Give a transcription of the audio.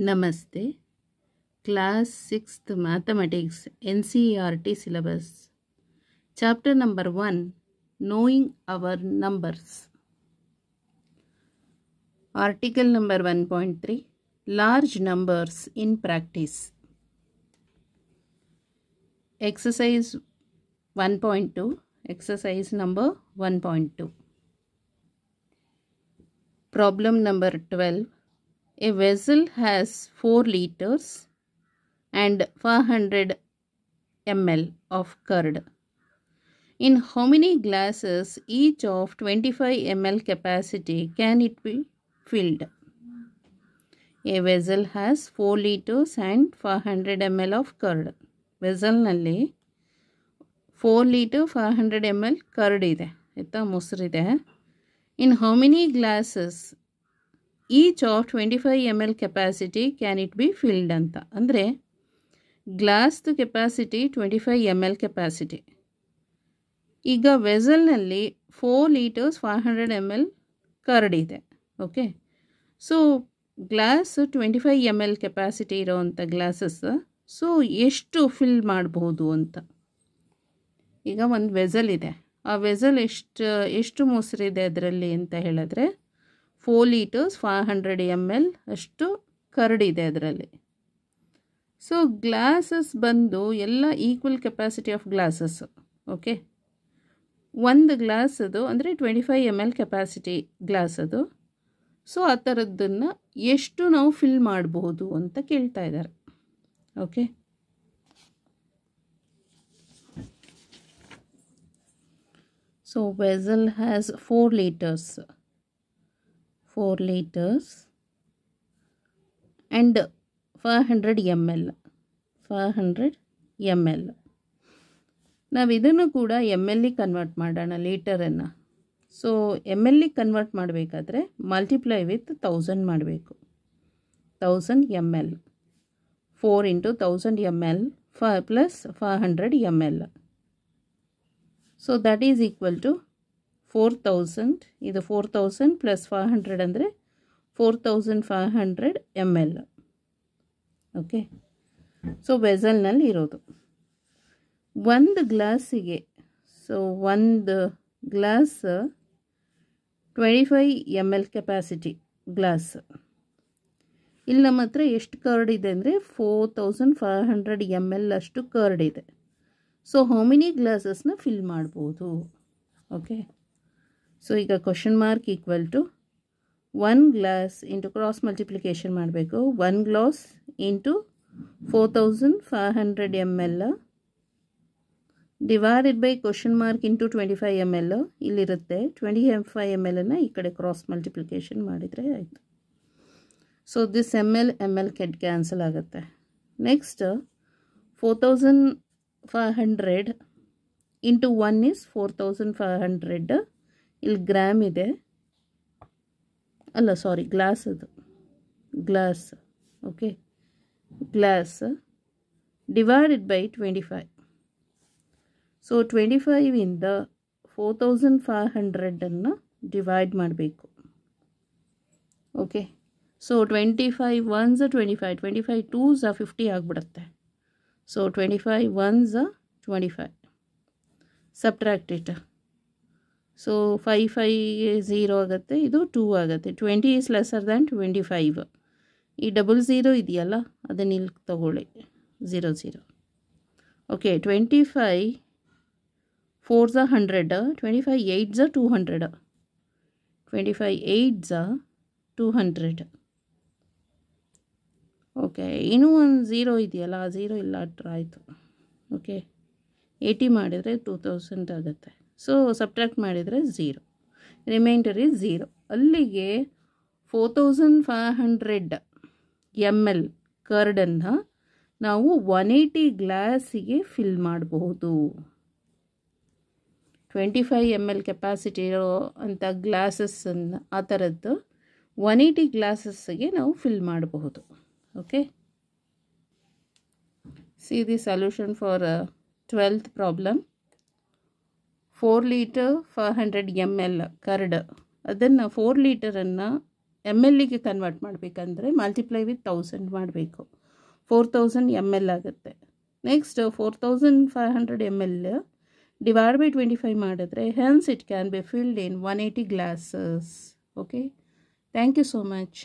नमस्ते class six mathematics NCERT e syllabus chapter number one knowing our numbers article number one point three large numbers in practice exercise one point two exercise number one point two problem number twelve A vessel has 4 liters and 500 ml of curd. In how many glasses each of 25 ml capacity can it be filled? A vessel has 4 liters and 500 ml of curd. Vessel nalli 4 liter hundred ml curd ide. ಇದೆ ಆಯಿತಾ ide. In how many glasses each of twenty five M L capacity can it be filled ಅಂತ ಅಂದರೆ ಗ್ಲಾಸ್ದು capacity twenty five M L capacity ಈಗ ವೆಸಲ್ನಲ್ಲಿ four litres five hundred M L curd ಇದೆ okay so glass twenty five M L capacity ಇರೋವಂಥ glasses so ಎಷ್ಟು fill ಮಾಡಬಹುದು ಅಂತ ಈಗ ಒಂದು ವೆಸಲ್ ಇದೆ ಆ ವೆಸಲ್ ಎಷ್ಟು ಎಷ್ಟು ಮೊಸರಿದೆ ಅದರಲ್ಲಿ ಅಂತ ಹೇಳಿದ್ರೆ four litres five hundred M L ಅಷ್ಟು ಕರಡಿದೆ ಅದರಲ್ಲಿ ಸೊ ಗ್ಲಾಸಸ್ ಬಂದು ಎಲ್ಲ equal capacity of glasses okay ಒಂದು ಗ್ಲಾಸ್ ಅದು ಅಂದರೆ twenty five M L capacity glass ಅದು ಸೊ ಆ ಥರದ್ದನ್ನು ಎಷ್ಟು ನಾವು ಫಿಲ್ ಮಾಡಬಹುದು ಅಂತ ಕೇಳ್ತಾ ಇದ್ದಾರೆ okay so vessel has four litres 4 liters and 500 ml 500 ml ನಾವು ಇದನ್ನು ಕೂಡ ಎಮ್ ಇ ಕನ್ವರ್ಟ್ ಮಾಡೋಣ ಲೀಟರನ್ನು ಸೊ ಎಮ್ ಇ ಕನ್ವರ್ಟ್ ಮಾಡಬೇಕಾದ್ರೆ ಮಲ್ಟಿಪ್ಲೈ ವಿತ್ ತೌಸಂಡ್ ಮಾಡಬೇಕು thousand M L four into thousand M L ಫ plus five hundred M L so that is equal to four thousand ಇದು four thousand plus five hundred ಅಂದರೆ four thousand five hundred M L okay so ಬೆಸಲ್ನಲ್ಲಿ ಇರೋದು ಒಂದು ಗ್ಲಾಸಿಗೆ so ಒಂದು glass twenty five M L capacity glass ಇಲ್ಲಿ ನಮ್ಮ ಹತ್ರ ಎಷ್ಟು ಕರ್ಡ್ ಇದೆ ಅಂದರೆ four thousand five hundred M L ಅಷ್ಟು ಕರ್ಡ್ ಇದೆ ಸೊ ಹೋಮಿನಿ ಗ್ಲಾಸಸ್ನ ಫಿಲ್ ಮಾಡ್ಬೋದು ಓಕೆ ಸೊ ಈಗ question mark equal to one glass into cross multiplication ಮಾಡಬೇಕು one glass into four thousand five hundred M L divided by question mark into twenty five M L ಇಲ್ಲಿರುತ್ತೆ twenty M five M L ಅನ್ನು ಈ ಕಡೆ cross multiplication ಮಾಡಿದರೆ ಆಯಿತು so this M L M L get cancel ಆಗುತ್ತೆ next four thousand five hundred into one is four thousand five hundred ಇಲ್ಲಿ gram ಇದೆ ಅಲ್ಲ ಸಾರಿ ಗ್ಲಾಸ್ ಅದು glass okay glass divided by twenty five so ಟ್ವೆಂಟಿ ಫೈವಿಂದ four thousand five ಹಂಡ್ರೆಡನ್ನು divide ಮಾಡಬೇಕು okay so twenty five ones twenty five twenty five twos fifty ಆಗಿಬಿಡುತ್ತೆ so twenty five ones twenty five subtract it so five five zero ಆಗುತ್ತೆ ಇದು two ಆಗುತ್ತೆ twenty is lesser than twenty five ಈ double zero ಇದೆಯಲ್ಲ ಅದನ್ನ ಇಲ್ಲಿ ತಗೊಳ್ಳಿ zero zero okay twenty five four the hundred twenty five eight the two hundred twenty five eight the two hundred okay ಇನ್ನೂ ಒಂದು ಝೀರೋ ಇದೆಯಲ್ಲ ಆ ಝೀರೋ ಇಲ್ಲ ಆಯಿತು ಓಕೆ ಏಯ್ಟಿ ಮಾಡಿದರೆ ಟೂ ತೌಸಂಡ್ ಆಗುತ್ತೆ ಸೊ ಸಬ್ಟ್ರ್ಯಾಕ್ಟ್ ಮಾಡಿದರೆ ಝೀರೋ ರಿಮೈಂಡರ್ ಈಸ್ ಝೀರೋ ಅಲ್ಲಿಗೆ four thousand five hundred M L ಕರ್ಡನ್ನು ನಾವು ಒನ್ ಏಯ್ಟಿ ಗ್ಲಾಸಿಗೆ ಫಿಲ್ ಮಾಡಬಹುದು twenty five M L capacity ಇರೋ ಅಂಥ ಗ್ಲಾಸಸ್ಸನ್ನು ಆ ಥರದ್ದು ಒನ್ ಏಯ್ಟಿ ಗ್ಲಾಸಸ್ಗೆ ನಾವು ಫಿಲ್ ಮಾಡಬಹುದು okay see the solution for twelfth problem four litre five hundred M L curd ಅದನ್ನು ಫೋರ್ ಲೀಟರನ್ನು ಎಮ್ ಎಲ್ ಎಲ್ಲಿಗೆ ಕನ್ವರ್ಟ್ ಮಾಡಬೇಕಂದ್ರೆ ಮಲ್ಟಿಪ್ಲೈ ವಿತ್ ತೌಸಂಡ್ ಮಾಡಬೇಕು ಫೋರ್ ತೌಸಂಡ್ ಎಮ್ ಎಲ್ ಆಗುತ್ತೆ next four thousand five hundred M L divide by twenty five ಮಾಡಿದ್ರೆ hence it can be filled in one eighty glasses okay thank you so much